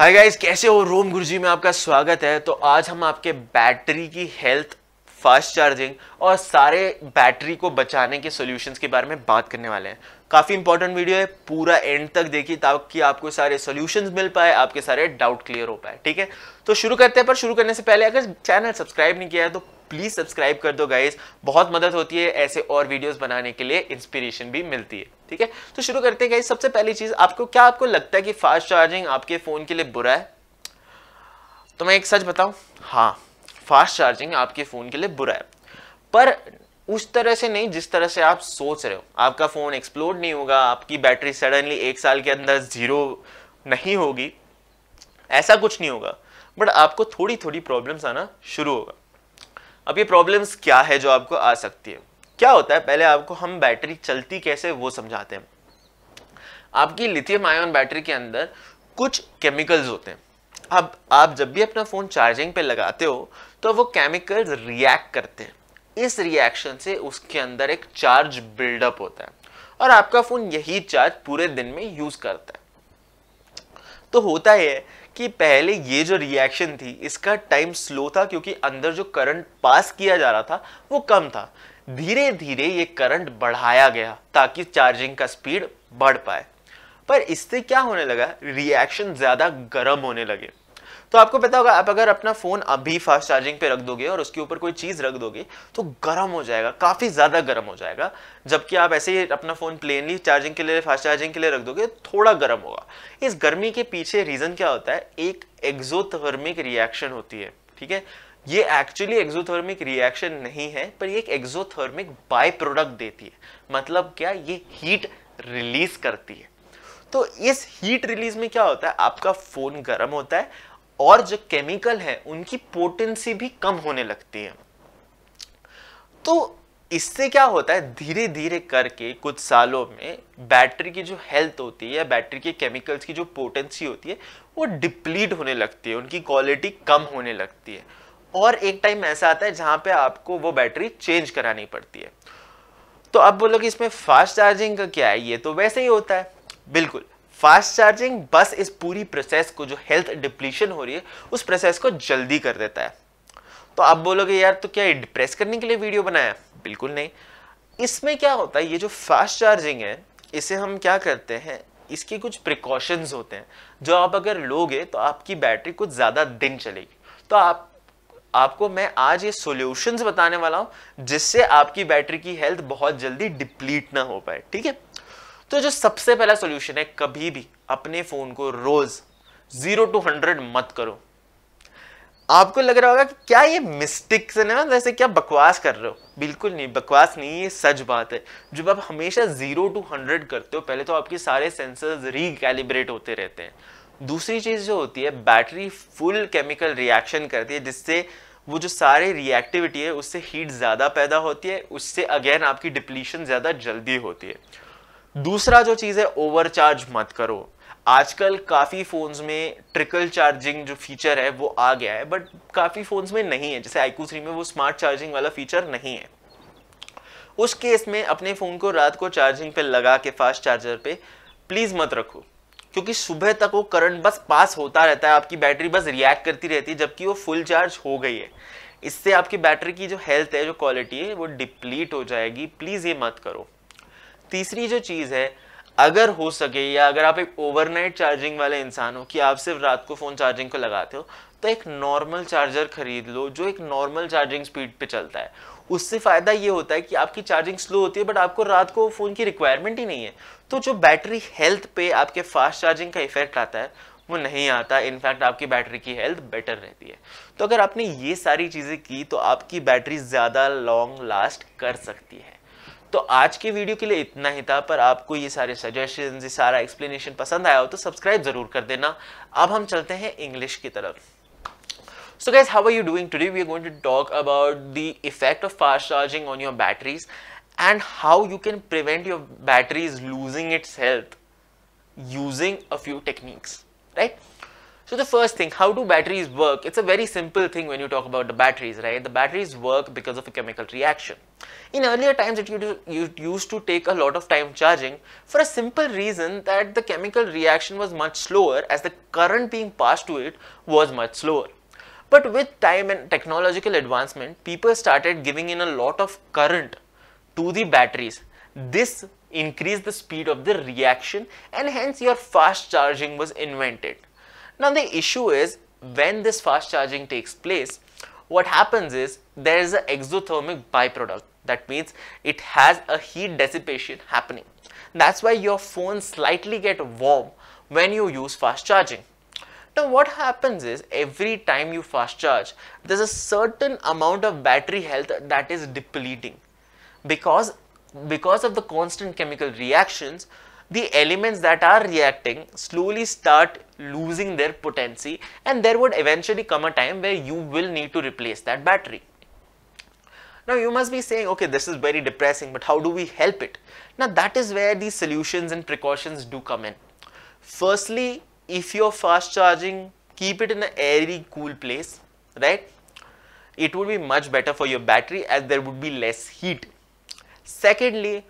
Hi guys कैसे हो रोम गुरुजी में आपका स्वागत है तो आज हम आपके बैटरी की हेल्थ फास्ट चार्जिंग और सारे बैटरी को बचाने के सोल्यूशन के बारे में बात करने वाले हैं काफ़ी इंपॉर्टेंट वीडियो है पूरा एंड तक देखिए ताकि आपको सारे सोल्यूशन मिल पाए आपके सारे डाउट क्लियर हो पाए ठीक है तो शुरू करते हैं पर शुरू करने से पहले अगर चैनल सब्सक्राइब नहीं किया है तो प्लीज़ सब्सक्राइब कर दो गाइज बहुत मदद होती है ऐसे और वीडियोस बनाने के लिए इंस्पिरेशन भी मिलती है ठीक है तो शुरू करते हैं गाइज सबसे पहली चीज़ आपको क्या आपको लगता है कि फास्ट चार्जिंग आपके फ़ोन के लिए बुरा है तो मैं एक सच बताऊं हाँ फास्ट चार्जिंग आपके फ़ोन के लिए बुरा है पर उस तरह से नहीं जिस तरह से आप सोच रहे हो आपका फ़ोन एक्सप्लोड नहीं होगा आपकी बैटरी सडनली एक साल के अंदर ज़ीरो नहीं होगी ऐसा कुछ नहीं होगा बट आपको थोड़ी थोड़ी प्रॉब्लम्स आना शुरू होगा अब ये प्रॉब्लम्स क्या है जो आपको आ सकती है क्या होता है पहले आपको हम बैटरी चलती कैसे वो समझाते हैं आपकी लिथियम आयन बैटरी के अंदर कुछ केमिकल्स होते हैं अब आप जब भी अपना फ़ोन चार्जिंग पे लगाते हो तो वो केमिकल्स रिएक्ट करते हैं इस रिएक्शन से उसके अंदर एक चार्ज बिल्डअप होता है और आपका फोन यही चार्ज पूरे दिन में यूज करता है तो होता है कि पहले ये जो रिएक्शन थी इसका टाइम स्लो था क्योंकि अंदर जो करंट पास किया जा रहा था वो कम था धीरे धीरे ये करंट बढ़ाया गया ताकि चार्जिंग का स्पीड बढ़ पाए पर इससे क्या होने लगा रिएक्शन ज़्यादा गर्म होने लगे तो आपको पता होगा आप अगर अपना फ़ोन अभी फास्ट चार्जिंग पे रख दोगे और उसके ऊपर कोई चीज़ रख दोगे तो गर्म हो जाएगा काफ़ी ज़्यादा गर्म हो जाएगा जबकि आप ऐसे ही अपना फ़ोन प्लेनली चार्जिंग के लिए फास्ट चार्जिंग के लिए रख दोगे थोड़ा गर्म होगा इस गर्मी के पीछे रीज़न क्या होता है एक एक्जोथर्मिक रिएक्शन होती है ठीक है ये एक्चुअली एक्जोथर्मिक रिएक्शन नहीं है पर ये एक एक्जोथर्मिक बाय प्रोडक्ट देती है मतलब क्या ये हीट रिलीज करती है तो इस हीट रिलीज में क्या होता है आपका फोन गर्म होता है और जो केमिकल है उनकी पोटेंसी भी कम होने लगती है तो इससे क्या होता है धीरे धीरे करके कुछ सालों में बैटरी की जो हेल्थ होती है या बैटरी के केमिकल्स की जो पोटेंसी होती है वो डिप्लीट होने लगती है उनकी क्वालिटी कम होने लगती है और एक टाइम ऐसा आता है जहां पे आपको वो बैटरी चेंज करानी पड़ती है तो अब बोलो कि इसमें फास्ट चार्जिंग का क्या है ये तो वैसे ही होता है बिल्कुल फास्ट चार्जिंग बस इस पूरी प्रोसेस को जो हेल्थ डिप्लीशन हो रही है उस प्रोसेस को जल्दी कर देता है तो आप बोलोगे यार तो क्या डिप्रेस करने के लिए वीडियो बनाया बिल्कुल नहीं इसमें क्या होता है ये जो फास्ट चार्जिंग है इसे हम क्या करते हैं इसके कुछ प्रिकॉशंस होते हैं जो आप अगर लोगे तो आपकी बैटरी कुछ ज़्यादा दिन चलेगी तो आप आपको मैं आज ये सॉल्यूशंस बताने वाला हूँ जिससे आपकी बैटरी की हेल्थ बहुत जल्दी डिप्लीट ना हो पाए ठीक है तो जो सबसे पहला सोल्यूशन है कभी भी अपने फोन को रोज जीरो टू हंड्रेड मत करो आपको लग रहा होगा कि क्या ये मिस्टेक से ना जैसे क्या बकवास कर रहे हो बिल्कुल नहीं बकवास नहीं ये सच बात है जब आप हमेशा जीरो टू हंड्रेड करते हो पहले तो आपके सारे सेंसर्स रिकैलिब्रेट होते रहते हैं दूसरी चीज़ जो होती है बैटरी फुल केमिकल रिएक्शन करती है जिससे वो जो सारे रिएक्टिविटी है उससे हीट ज़्यादा पैदा होती है उससे अगेन आपकी डिप्लीशन ज़्यादा जल्दी होती है दूसरा जो चीज़ है ओवरचार्ज मत करो आजकल काफ़ी फ़ोन्स में ट्रिकल चार्जिंग जो फीचर है वो आ गया है बट काफ़ी फ़ोन्स में नहीं है जैसे आईकू थ्री में वो स्मार्ट चार्जिंग वाला फीचर नहीं है उस केस में अपने फ़ोन को रात को चार्जिंग पे लगा के फास्ट चार्जर पे प्लीज़ मत रखो क्योंकि सुबह तक वो करंट बस पास होता रहता है आपकी बैटरी बस रिएक्ट करती रहती है जबकि वो फुल चार्ज हो गई है इससे आपकी बैटरी की जो हेल्थ है जो क्वालिटी है वो डिप्लीट हो जाएगी प्लीज़ ये मत करो तीसरी जो चीज़ है अगर हो सके या अगर आप एक ओवरनाइट चार्जिंग वाले इंसान हो कि आप सिर्फ रात को फ़ोन चार्जिंग को लगाते हो तो एक नॉर्मल चार्जर खरीद लो जो एक नॉर्मल चार्जिंग स्पीड पे चलता है उससे फ़ायदा ये होता है कि आपकी चार्जिंग स्लो होती है बट आपको रात को फ़ोन की रिक्वायरमेंट ही नहीं है तो जो बैटरी हेल्थ पे आपके फास्ट चार्जिंग का इफेक्ट आता है वो नहीं आता इनफैक्ट आपकी बैटरी की हेल्थ बेटर रहती है तो अगर आपने ये सारी चीज़ें की तो आपकी बैटरी ज़्यादा लॉन्ग लास्ट कर सकती है तो आज के वीडियो के लिए इतना ही था पर आपको ये सारे सजेशन ये सारा एक्सप्लेनेशन पसंद आया हो तो सब्सक्राइब जरूर कर देना अब हम चलते हैं इंग्लिश की तरफ so guys how are you doing today we are going to talk about the effect of fast charging on your batteries and how you can prevent your batteries losing its health using a few techniques right So the first thing, how do batteries work? It's a very simple thing when you talk about the batteries, right? The batteries work because of a chemical reaction. In earlier times, it used to take a lot of time charging for a simple reason that the chemical reaction was much slower as the current being passed to it was much slower. But with time and technological advancement, people started giving in a lot of current to the batteries. This increased the speed of the reaction and hence your fast charging was invented. Now the issue is when this fast charging takes place, what happens is there is an exothermic byproduct. That means it has a heat dissipation happening. That's why your phone slightly get warm when you use fast charging. Now what happens is every time you fast charge, there's a certain amount of battery health that is depleting because because of the constant chemical reactions, the elements that are reacting slowly start losing their potency and there would eventually come a time where you will need to replace that battery. Now you must be saying, okay, this is very depressing, but how do we help it? Now that is where the solutions and precautions do come in. Firstly, if you're fast charging, keep it in an airy, cool place, right? It would be much better for your battery as there would be less heat. Secondly,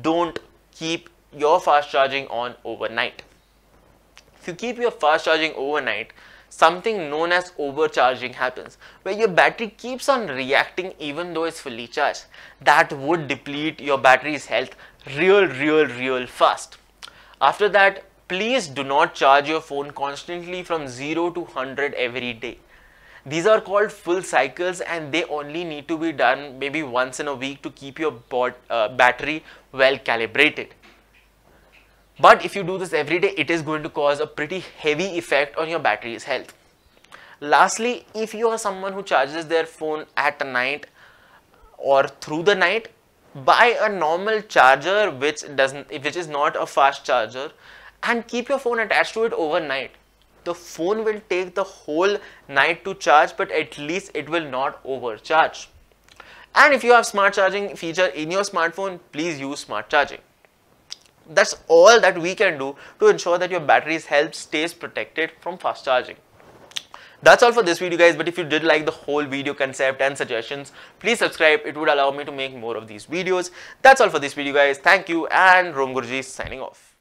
don't keep your fast charging on overnight. If you keep your fast charging overnight, something known as overcharging happens where your battery keeps on reacting even though it's fully charged. That would deplete your battery's health real, real, real fast. After that, please do not charge your phone constantly from 0 to 100 every day. These are called full cycles and they only need to be done maybe once in a week to keep your uh, battery well calibrated. But if you do this every day, it is going to cause a pretty heavy effect on your battery's health. Lastly, if you are someone who charges their phone at night or through the night, buy a normal charger which doesn't which is not a fast charger and keep your phone attached to it overnight the phone will take the whole night to charge but at least it will not overcharge and if you have smart charging feature in your smartphone please use smart charging that's all that we can do to ensure that your battery's health stays protected from fast charging. That's all for this video guys but if you did like the whole video concept and suggestions, please subscribe. It would allow me to make more of these videos. That's all for this video guys. Thank you and Rom Guruji signing off.